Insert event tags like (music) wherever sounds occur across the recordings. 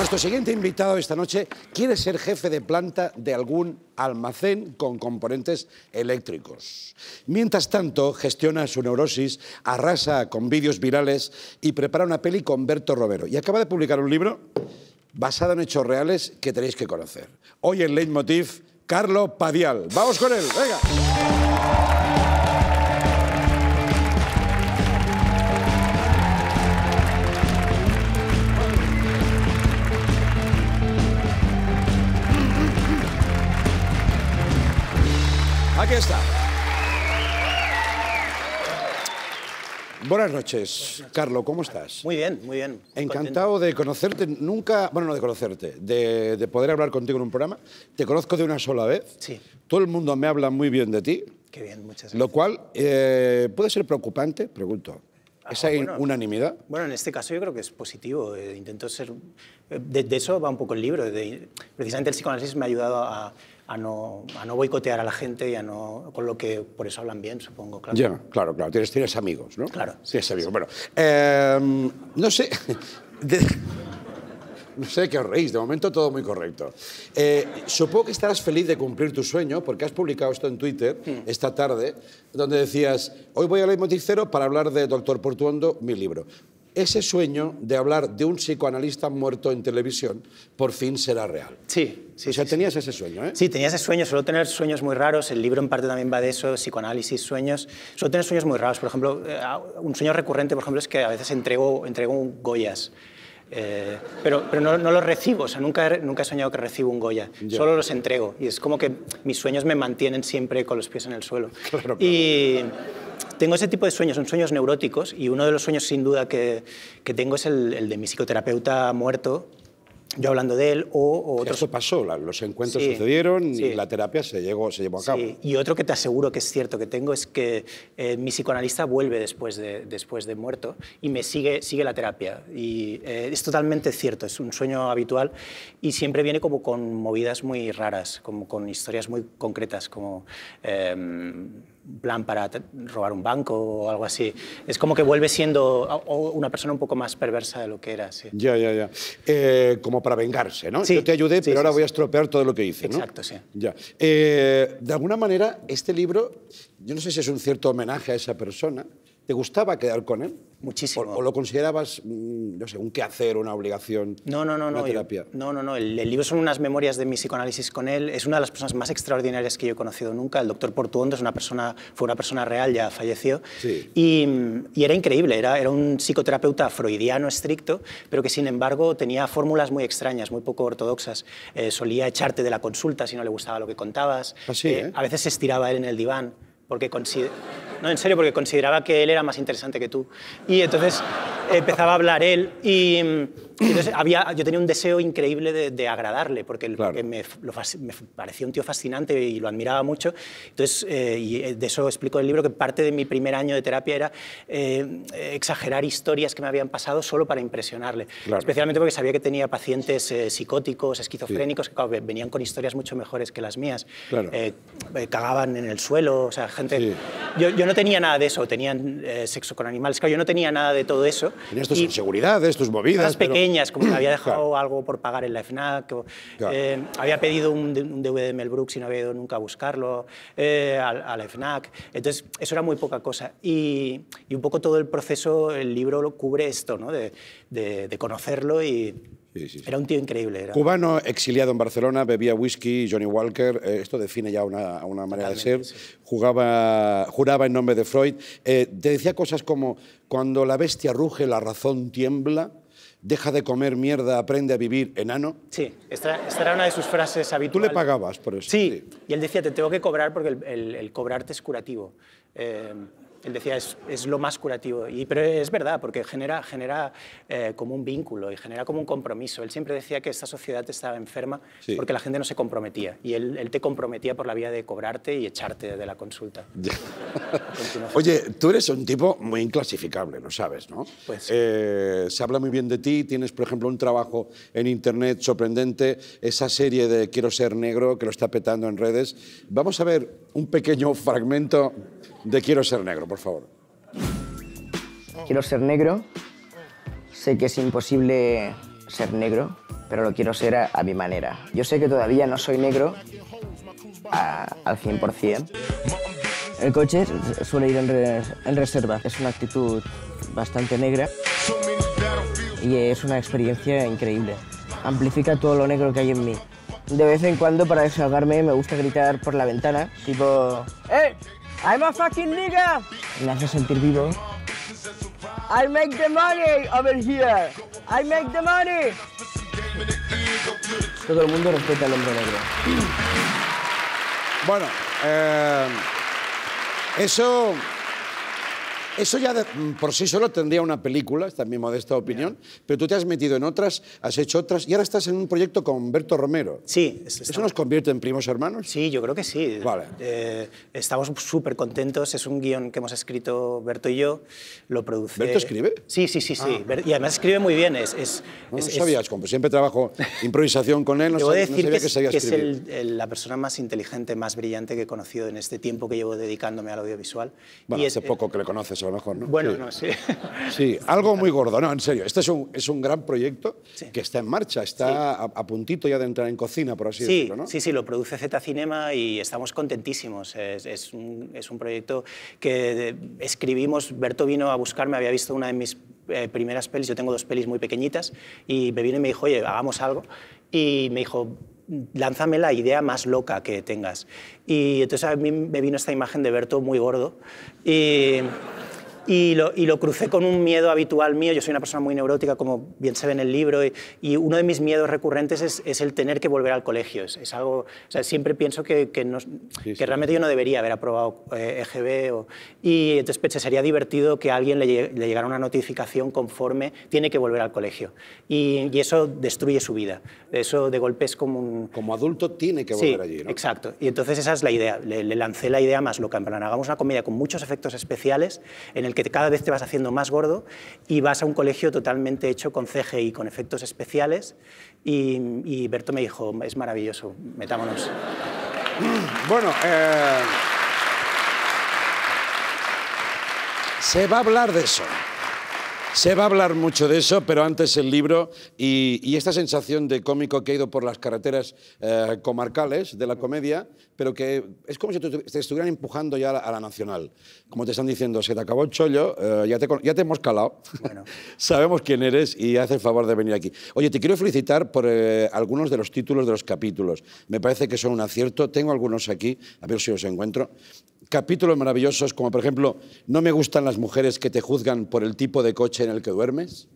Nuestro siguiente invitado esta noche quiere ser jefe de planta de algún almacén con componentes eléctricos. Mientras tanto, gestiona su neurosis, arrasa con vídeos virales y prepara una peli con Berto Romero. Y acaba de publicar un libro basado en hechos reales que tenéis que conocer. Hoy en Leitmotiv, Carlo Padial. ¡Vamos con él! ¡Venga! Buenas noches, Carlos, ¿cómo estás? Muy bien, muy bien. Encantado de conocerte, nunca, bueno, no de conocerte, de, poder hablar contigo en un programa. Te conozco de una sola vez. Sí. Todo el mundo me habla muy bien de ti. Qué bien, muchas gracias. Lo cual eh, puede ser preocupante, pregunto. Ah, ¿Esa unanimidad? Bueno, en este caso yo creo que es positivo. Eh, intento ser... Eh, de, eso va un poco el libro. precisamente el psicoanálisis me ha ayudado a, a no, a boicotear a la gente y a no. con lo que por eso hablan bien, supongo, claro. claro, claro. Tienes, tienes amigos, ¿no? Claro. Tienes amigos. Bueno, em, no sé. (laughs) no sé qué os reís, de momento todo muy correcto. Eh, supongo que estarás feliz de cumplir tu sueño, porque has publicado esto en Twitter esta tarde, donde decías, hoy voy a Leitmotiv para hablar de Doctor Portuondo, mi libro ese sueño de hablar de un psicoanalista muerto en televisión por fin será real. Sí, sí. O sea, tenías ese sueño, ¿eh? Sí, tenía ese sueño. solo tener sueños muy raros. El libro en parte también va de eso, psicoanálisis, sueños. solo tener sueños muy raros. Por ejemplo, eh, un sueño recurrente, por ejemplo, es que a veces entrego, un Goyas. Eh, pero pero no, los recibo, sea, nunca, nunca he soñado que recibo un Goya, solo los entrego. Y es como que mis sueños me mantienen siempre con los pies en el suelo. (laughs) Y tengo ese tipo de sueños, son sueños neuróticos, y uno de los sueños sin duda que, tengo es el de mi psicoterapeuta muerto, yo hablando de él o, o Eso pasó, los encuentros sucedieron y la terapia se, llegó, se llevó a cabo. Y otro que te aseguro que es cierto que tengo es que eh, mi psicoanalista vuelve después de, después de muerto y me sigue, sigue la terapia. Y eh, es totalmente cierto, es un sueño habitual y siempre viene como con movidas muy raras, como con historias muy concretas, como... Em, plan para robar un banco o algo así. Es como que vuelve siendo una persona un poco más perversa de lo que era. Sí. Ya, ya, ya. Eh, como para vengarse, ¿no? Yo te ayudé, pero ahora voy a estropear todo lo que hice, Exacto, sí. Eh, de alguna manera, este libro, yo no sé si es un cierto homenaje a esa persona, ¿Te gustaba quedar con él? Muchísimo. ¿O, lo considerabas, no mm, sé, un quehacer, una obligación? No, no, no. no, terapia? no, no, no. El, libro son unas memorias de mi psicoanálisis con él. Es una de las personas más extraordinarias que yo he conocido nunca. El doctor Portuondo es una persona, fue una persona real, ya falleció. Sí. Y, mm, era increíble. Era, era un psicoterapeuta freudiano estricto, pero que sin embargo tenía fórmulas muy extrañas, muy poco ortodoxas. Eh, solía echarte de la consulta si no le gustaba lo que contabas. Así, ah, eh, ¿eh? A veces se estiraba él en el diván porque consideraba no, en serio, porque consideraba que él era más interesante que tú. Y entonces empezaba a hablar él y mm, había, yo tenía un deseo increíble de, agradarle, porque, eh, me, parecía un tío fascinante y lo admiraba mucho. Entonces, eh, y eh, de eso explico en el libro que parte de mi primer año de terapia era exagerar historias que me habían pasado solo para impresionarle. Especialmente porque sabía que tenía pacientes psicóticos, esquizofrénicos, que venían con historias mucho mejores que las mías. cagaban en el suelo, o sea, gente... Yo, no tenía nada de eso, tenían sexo con animales, que yo no tenía nada de todo eso. Tenías tus inseguridades, tus movidas como que había (coughs) dejado algo por pagar en la FNAC, eh, había pedido un, un, DVD de Mel Brooks y no había ido nunca a buscarlo eh, al a, la FNAC. Entonces, eso era muy poca cosa. Y, un poco todo el proceso, el libro lo cubre esto, ¿no? de, conocerlo y Era un tío increíble. Cubano, exiliado en Barcelona, bebía whisky, Johnny Walker, eh, esto define ya una, una manera de ser. Jugaba, juraba en nombre de Freud. te decía cosas como, cuando la bestia ruge, la razón tiembla deja de comer mierda, aprende a vivir enano. Sí, esta, era una de sus frases habituales. Tú le pagabas por eso. Sí, y él decía, te tengo que cobrar porque el, cobrarte es curativo. Eh, él decía, es, es, lo más curativo. Y, pero es verdad, porque genera, genera eh, como un vínculo y genera como un compromiso. Él siempre decía que esta sociedad estaba enferma porque la gente no se comprometía. Y él, él, te comprometía por la vía de cobrarte y echarte de la consulta. (laughs) Oye, tú eres un tipo muy inclasificable, lo sabes, ¿no? Pues, eh, se habla muy bien de ti, tienes, por ejemplo, un trabajo en Internet sorprendente, esa serie de Quiero ser negro que lo está petando en redes. Vamos a ver un pequeño fragmento de Quiero ser negro, por favor. Quiero ser negro. Sé que es imposible ser negro, pero lo quiero ser a, mi manera. Yo sé que todavía no soy negro al 100%. El coche suele ir en reserva. Es una actitud bastante negra y es una experiencia increíble. Amplifica todo lo negro que hay en mí. De vez en cuando, para desahogarme, me gusta gritar por la ventana, tipo... ¡Eh! ¡I'm a fucking nigga! Me hace sentir vivo. I make the money over here. I make the money. Todo el mundo respeta al hombre negro. Bueno, eh, eso eso ya mm, por sí solo tendría una película, esta es mi modesta opinión, pero tú te has metido en otras, has hecho otras y ahora estás en un proyecto con Berto Romero. Sí. ¿Eso nos convierte en primos hermanos? Sí, yo creo que sí. Vale. Eh, estamos súper contentos, es un guión que hemos escrito Berto y yo, lo produce... ¿Berto escribe? Sí, sí, sí, sí. Ah. Y además escribe muy bien. Es, no, sabías, como siempre trabajo (laughs) improvisación con él, no, sabía, decir que, es la persona más inteligente, más brillante que he conocido en este tiempo que llevo dedicándome al audiovisual. Bueno, hace poco eh, que le conoces bueno, sí. (laughs) sí. algo muy gordo, no, en serio. Este es un, gran proyecto que está en marcha, está a, puntito ya de entrar en cocina, por así decirlo, Sí, sí, lo produce Z Cinema y estamos contentísimos. Es, un, proyecto que eh, escribimos, Berto vino a buscarme, había visto una de mis eh, primeras pelis, yo tengo dos pelis muy pequeñitas, y me vino y me dijo, oye, hagamos algo. Y me dijo, lánzame la idea más loca que tengas. Y entonces a mí me vino esta imagen de Berto muy gordo. Y y lo, crucé con un miedo habitual mío. Yo soy una persona muy neurótica, como bien se ve en el libro, y, uno de mis miedos recurrentes es, el tener que volver al colegio. Es, algo, o sea, siempre pienso que, realmente yo no debería haber aprobado EGB. Eh, e y entonces pues, sería divertido que a alguien le, llegara una notificación conforme tiene que volver al colegio. Y, eso destruye su vida. Eso de golpe es como un... Como adulto tiene que volver allí, ¿no? exacto. Y entonces esa es la idea. Le, le lancé la idea más loca, en plan, hagamos una comedia con muchos efectos especiales en el que que cada vez te vas haciendo más gordo y vas a un colegio totalmente hecho con y con efectos especiales. Y, y Berto me dijo, es maravilloso, metámonos. Bueno, eh, se va a hablar de eso. Se va a hablar mucho de eso, pero antes el libro y, esta sensación de cómico que ha ido por las carreteras eh, comarcales de la comedia, pero que es como si te, estuvieran empujando ya a la, nacional. Como te están diciendo, se te acabó el chollo, eh, ya, te, ya, te, hemos calado, (laughs) sabemos quién eres y hace el favor de venir aquí. Oye, te quiero felicitar por eh, algunos de los títulos de los capítulos. Me parece que son un acierto. Tengo algunos aquí, a ver si los encuentro capítulos maravillosos como por ejemplo No me gustan las mujeres que te juzgan por el tipo de coche en el que duermes.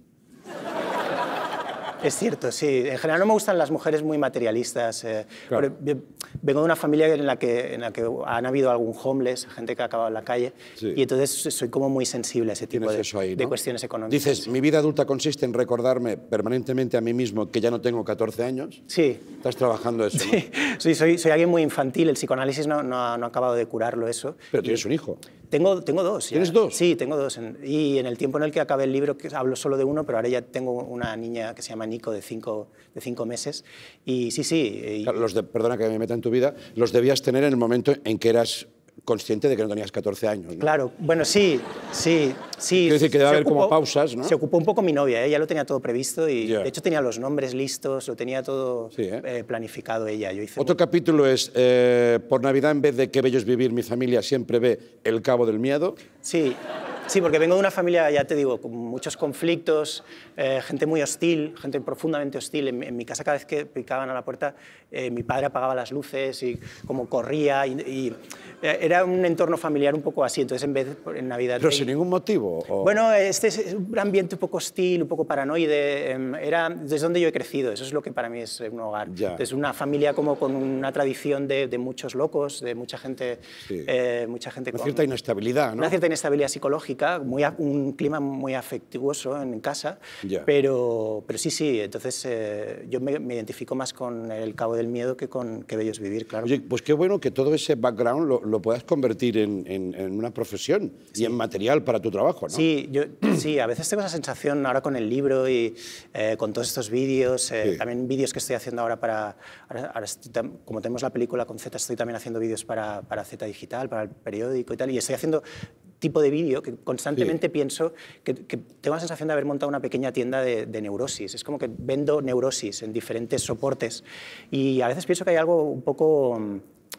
Es cierto, sí. En general no me gustan las mujeres muy materialistas. Eh, vengo de una familia en la, que, en han habido algún homeless, gente que ha acabado en la calle, y entonces soy como muy sensible a ese tipo de, cuestiones económicas. Dices, mi vida adulta consiste en recordarme permanentemente a mí mismo que ya no tengo 14 años. Sí. Estás trabajando eso. Sí, (laughs) soy, alguien muy infantil, el psicoanálisis no, ha, acabado de curarlo eso. Pero tienes un hijo. Tengo, dos. ¿Tienes dos? Sí, tengo dos. y en el tiempo en el que acabé el libro, que hablo solo de uno, pero ahora ya tengo una niña que se llama Nico de cinco, de cinco meses. Y sí, sí. los de, perdona que me meta en tu vida, los debías tener en el momento en que eras consciente de que no tenías 14 años. Claro, bueno, sí, sí, sí. que debe haber como pausas, ¿no? Se ocupó un poco mi novia, ella ¿eh? lo tenía todo previsto y de hecho tenía los nombres listos, lo tenía todo ¿eh? Eh, planificado ella. Yo Otro capítulo es Por Navidad, en vez de Qué bello es vivir, mi familia siempre ve El Cabo del Miedo. Sí. Sí, porque vengo de una familia, ya te digo, con muchos conflictos, eh, gente muy hostil, gente profundamente hostil. En, mi casa cada vez que picaban a la puerta, eh, mi padre apagaba las luces y como corría. Y, eh, era un entorno familiar un poco así, entonces en vez de, en Navidad... Pero sin ningún motivo. Bueno, este es un ambiente un poco hostil, un poco paranoide. Em, era desde donde yo he crecido, eso es lo que para mí es un hogar. Es una familia como con una tradición de, muchos locos, de mucha gente... mucha gente una cierta inestabilidad, ¿no? Una cierta inestabilidad psicológica muy, un clima muy afectuoso en casa, pero, pero sí, sí, entonces eh, yo me, identifico más con El Cabo del Miedo que con Qué Bellos Vivir, claro. pues qué bueno que todo ese background lo, puedas convertir en, en, una profesión y en material para tu trabajo, ¿no? Sí, yo, (clears throat) sí, a veces tengo esa sensación ahora con el libro y eh, con todos estos vídeos, eh, también vídeos que estoy haciendo ahora para, ahora, como tenemos la película con Z, estoy también haciendo vídeos para, para Z Digital, para el periódico y tal, y estoy haciendo tipo de vídeo que constantemente pienso que, tengo la sensación de haber montado una pequeña tienda de, neurosis. Es como que vendo neurosis en diferentes soportes y a veces pienso que hay algo un poco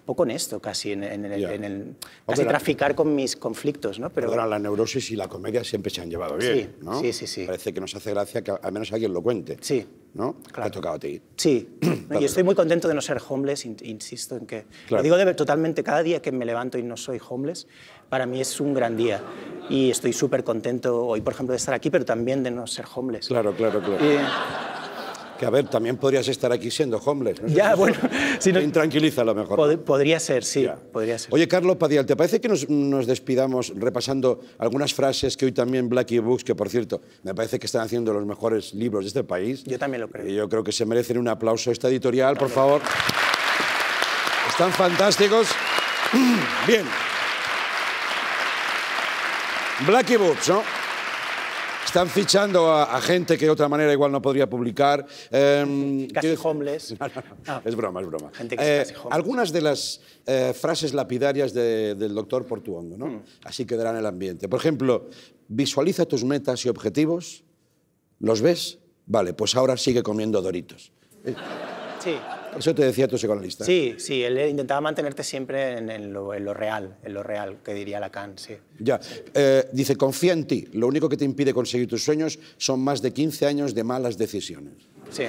poco honesto casi en, el, traficar con mis conflictos, ¿no? Pero perdona, la neurosis y la comedia siempre se han llevado bien, ¿no? Sí, sí, sí. Parece que nos hace gracia que al menos alguien lo cuente. Sí. ¿no? Claro. ha tocado a ti. Sí, (clears throat) y estoy muy contento de no ser homeless, insisto en que... Lo digo de, totalmente, cada día que me levanto y no soy homeless, para mí es un gran día. Y estoy súper contento hoy, por ejemplo, de estar aquí, pero también de no ser homeless. Claro, claro, claro. que a ver, también podrías estar aquí siendo homeless. Ya, (laughs) bueno, sino, Intranquiliza lo mejor. podría ser, sí. Podría ser. Oye, Carlos Padial, ¿te parece que nos, despidamos repasando algunas frases que hoy también Blackie Books, que por cierto, me parece que están haciendo los mejores libros de este país? Yo también lo creo. Y yo creo que se merecen un aplauso esta editorial, por favor. Están fantásticos. (clears throat) Bien. Blackie Books, ¿no? Están fichando a, gente que de otra manera igual no podría publicar. Em, casi homeless. (laughs) Es broma, es broma. Eh, algunas de las eh, frases lapidarias del doctor Portuondo, ¿no? Hmm. Así quedará en el ambiente. Por ejemplo, visualiza tus metas y objetivos. ¿Los ves? Vale, pues ahora sigue comiendo doritos. Sí eso te decía tu psicoanalista. Sí, sí, él intentaba mantenerte siempre en, lo, real, en lo real, que diría Lacan, sí. Ya, eh, dice, confía en ti, lo único que te impide conseguir tus sueños son más de 15 años de malas decisiones. Sí.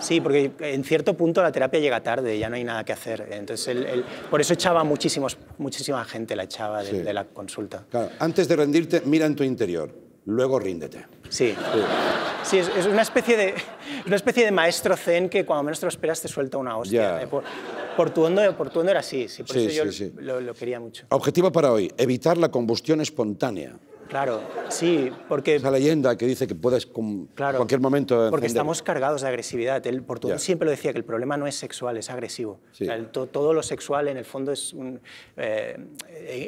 Sí, porque en cierto punto la terapia llega tarde, ya no hay nada que hacer. Entonces, él, por eso echaba muchísimos, muchísima gente, la echaba de, de la consulta. Claro, antes de rendirte, mira en tu interior luego ríndete. Sí. sí. es, una, especie de, una especie de maestro zen que cuando menos te lo esperas te suelta una hostia. ¿eh? Por, tu hondo, era así, sí, por sí, eso sí, yo lo, lo, quería mucho. Objetivo para hoy, evitar la combustión espontánea. Claro, sí, porque... Esa leyenda que dice que puedes en cualquier momento... Porque estamos cargados de agresividad. El portugués siempre lo decía, que el problema no es sexual, es agresivo. todo lo sexual, en el fondo, es un, eh,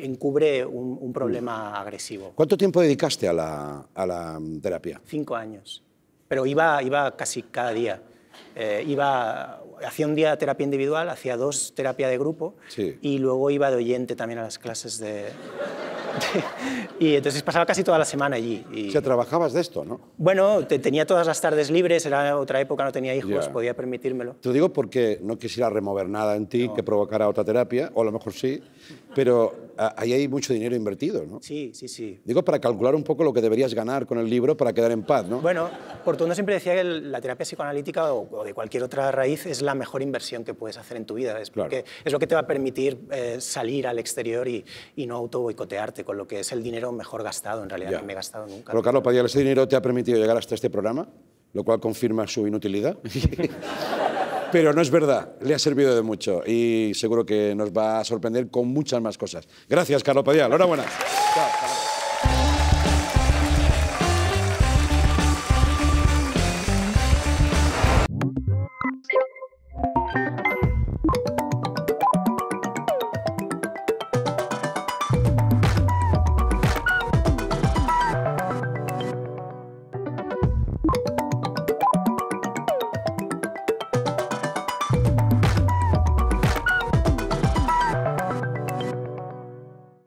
encubre un, problema agresivo. ¿Cuánto tiempo dedicaste a la, terapia? Cinco años. Pero iba, iba casi cada día. Eh, iba, hacía un día terapia individual, hacía dos terapia de grupo y luego iba de oyente también a las clases de y entonces pasaba casi toda la semana allí. Y... O sea, trabajabas de esto, ¿no? Bueno, te, tenía todas las tardes libres, era otra época, no tenía hijos, podía permitírmelo. Te lo digo porque no quisiera remover nada en ti que provocara otra terapia, o a lo mejor sí, pero ahí hay mucho dinero invertido, ¿no? Sí, sí, sí. Digo, para calcular un poco lo que deberías ganar con el libro para quedar en paz, ¿no? Bueno, Portuno siempre decía que la terapia psicoanalítica o, de cualquier otra raíz es la mejor inversión que puedes hacer en tu vida. Es, es lo que te va a permitir eh, salir al exterior y, no auto boicotearte, con lo que es el dinero mejor gastado, en realidad, que me he gastado nunca. Pero Carlos Padilla, ¿ese dinero te ha permitido llegar hasta este programa? Lo cual confirma su inutilidad. (laughs) Pero no es verdad, le ha servido de mucho y seguro que nos va a sorprender con muchas más cosas. Gracias, Carlos Padilla. Enhorabuena.